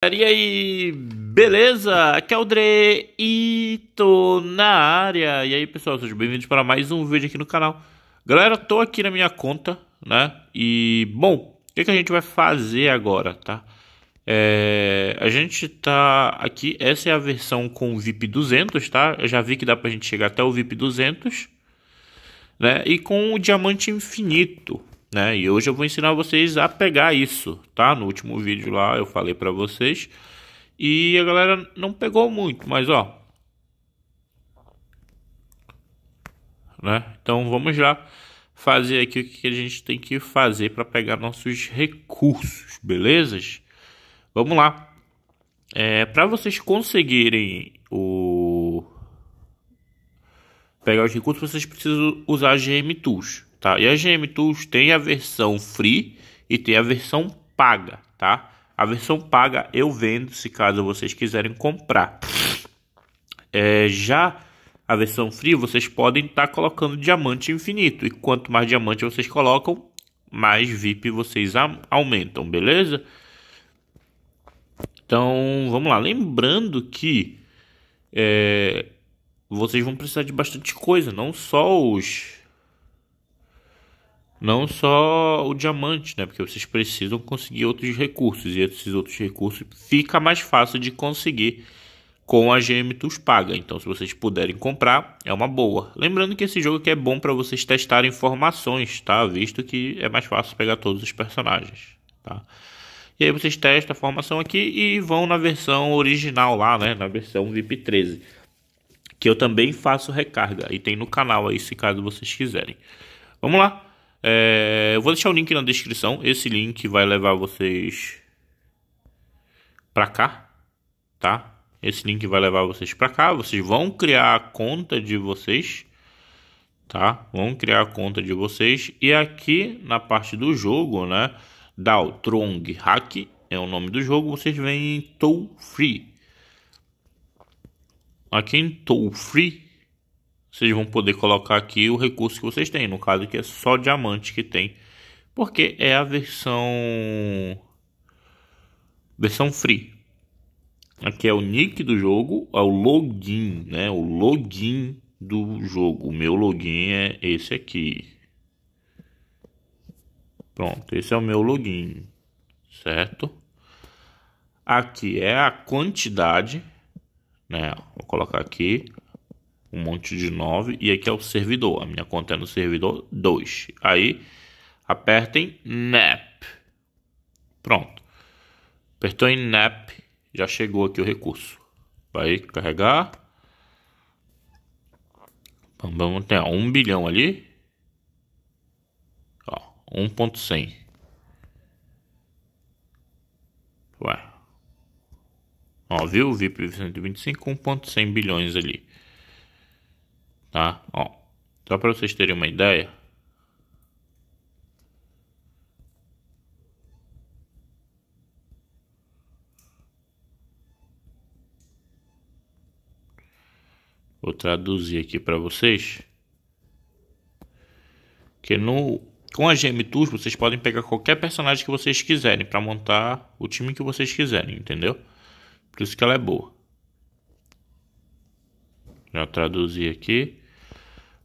E aí, beleza? Aqui é o Dre e tô na área. E aí, pessoal, sejam bem-vindos para mais um vídeo aqui no canal. Galera, tô aqui na minha conta, né? E, bom, o que, que a gente vai fazer agora, tá? É, a gente tá aqui, essa é a versão com VIP 200, tá? Eu já vi que dá pra gente chegar até o VIP 200, né? E com o Diamante Infinito, né? E hoje eu vou ensinar vocês a pegar isso, tá? No último vídeo lá eu falei para vocês e a galera não pegou muito, mas ó, né? Então vamos lá fazer aqui o que a gente tem que fazer para pegar nossos recursos, belezas? Vamos lá. É, para vocês conseguirem o pegar os recursos, vocês precisam usar GM Tools tá? E a GM Tools tem a versão free e tem a versão paga, tá? A versão paga eu vendo, se caso vocês quiserem comprar. É, já a versão free, vocês podem estar tá colocando diamante infinito. E quanto mais diamante vocês colocam, mais VIP vocês aumentam, beleza? Então, vamos lá. Lembrando que é, vocês vão precisar de bastante coisa, não só os não só o diamante, né? Porque vocês precisam conseguir outros recursos e esses outros recursos fica mais fácil de conseguir com a GM Tools paga. Então, se vocês puderem comprar, é uma boa. Lembrando que esse jogo aqui é bom para vocês testarem formações, tá? Visto que é mais fácil pegar todos os personagens, tá? E aí vocês testam a formação aqui e vão na versão original lá, né? Na versão VIP 13. Que eu também faço recarga. E tem no canal aí, se caso vocês quiserem. Vamos lá. É, eu vou deixar o link na descrição. Esse link vai levar vocês para cá, tá? Esse link vai levar vocês para cá. Vocês vão criar a conta de vocês, tá? Vão criar a conta de vocês e aqui na parte do jogo, né? Da Trong Hack é o nome do jogo. Vocês vêm em Toll Free. Aqui em Toll Free vocês vão poder colocar aqui o recurso que vocês têm, no caso que é só diamante que tem, porque é a versão versão free. Aqui é o nick do jogo, é o login, né? O login do jogo. O meu login é esse aqui. Pronto, esse é o meu login, certo? Aqui é a quantidade, né? Vou colocar aqui um monte de 9 e aqui é o servidor. A minha conta é no servidor 2. Aí apertem NAP. Pronto. Apertou em NAP, já chegou aqui o recurso. Vai carregar. Vamos ter ó, 1 bilhão ali. 1.100. Ué. Ó, viu? VIP 125, 1.100 bilhões ali tá? Ó, só para vocês terem uma ideia. Vou traduzir aqui para vocês. Que no com a GM Tools vocês podem pegar qualquer personagem que vocês quiserem para montar o time que vocês quiserem, entendeu? Por isso que ela é boa. Já traduzi aqui.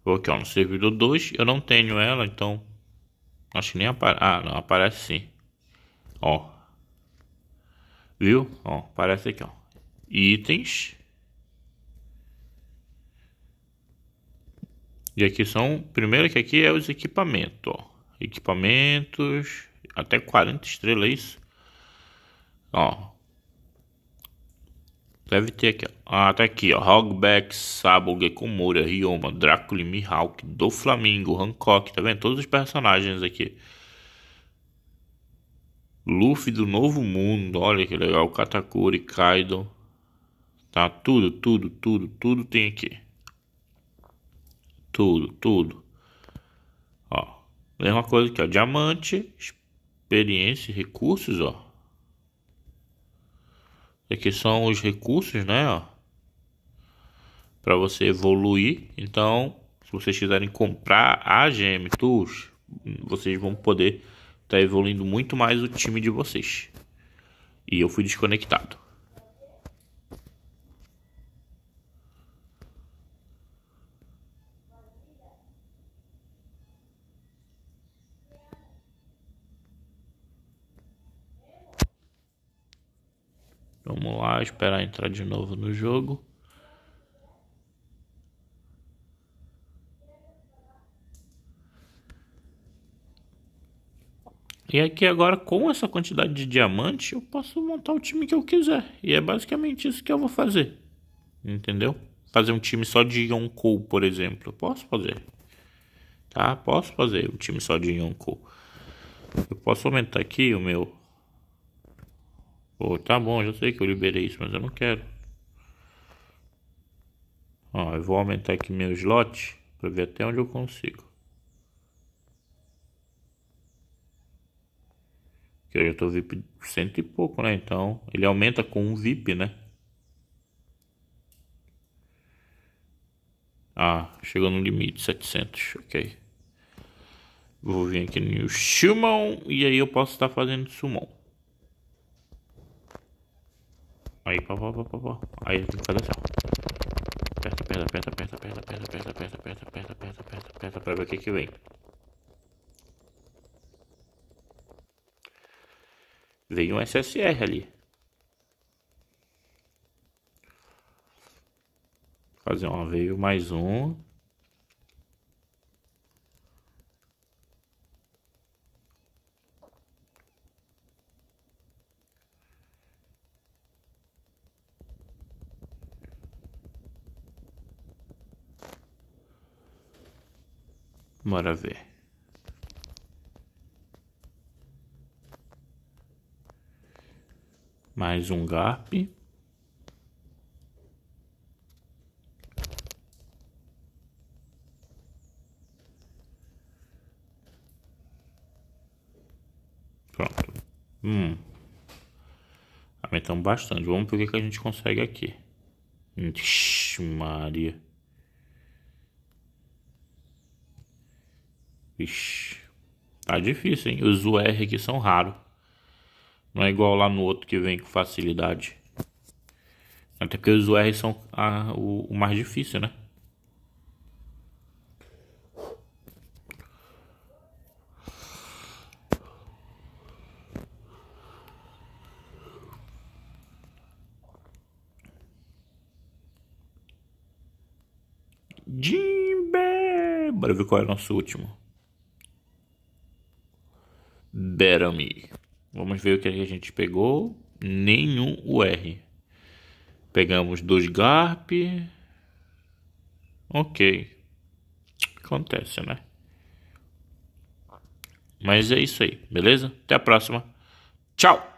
Vou aqui, ó, no servidor 2, eu não tenho ela, então... Acho que nem aparece... Ah, não, aparece sim. Ó. Viu? Ó, aparece aqui, ó. Itens. E aqui são... Primeiro que aqui é os equipamentos, ó. Equipamentos... Até 40 estrelas, é isso? Ó, Deve ter aqui, ó. Ah, tá aqui, ó. Hogback, Sabo, Gekomura, Ryoma, Drácula e Mihawk, do Flamingo, Hancock, tá vendo? Todos os personagens aqui. Luffy do Novo Mundo, olha que legal. Katakuri, Kaido. Tá tudo, tudo, tudo, tudo tem aqui. Tudo, tudo. Ó. Mesma coisa aqui, ó. Diamante, experiência recursos, ó. Aqui é são os recursos, né? Para você evoluir. Então, se vocês quiserem comprar a GM Tools, vocês vão poder estar tá evoluindo muito mais o time de vocês. E eu fui desconectado. Vamos lá, esperar entrar de novo no jogo. E aqui agora com essa quantidade de diamante eu posso montar o time que eu quiser. E é basicamente isso que eu vou fazer. Entendeu? Fazer um time só de Yonkou, por exemplo. posso fazer. Tá? Posso fazer um time só de Yonkou. Eu posso aumentar aqui o meu Pô, tá bom, já sei que eu liberei isso, mas eu não quero. Ó, eu vou aumentar aqui meu slot para ver até onde eu consigo. Que eu já tô VIP cento e pouco, né? Então, ele aumenta com um VIP, né? Ah, chegou no limite, 700, ok. Vou vir aqui no Summon e aí eu posso estar fazendo Summon. Aí, pá, pá, pá, pá, pá. Aí tem que fazer assim, ó. Aperta, aperta, aperta, aperta, aperta, aperta, aperta, aperta, aperta, aperta, aperta, aperta, aperta, pra ver o que que vem. Veio um SSR ali. Fazer uma, veio mais um. Bora ver. Mais um GARP. Pronto. Hum. Aumentamos bastante. Vamos ver o que a gente consegue aqui. Ixi, Maria. Ixi, tá difícil, hein? Os UR aqui são raros. Não é igual lá no outro que vem com facilidade. Até porque os UR são a, ah, o, o mais difícil, né? Jimbe! Bora ver qual é o nosso último. Berami. Vamos ver o é que a gente pegou. Nenhum UR. Pegamos dois Garp. Ok. Acontece, né? Mas é isso aí, beleza? Até a próxima. Tchau!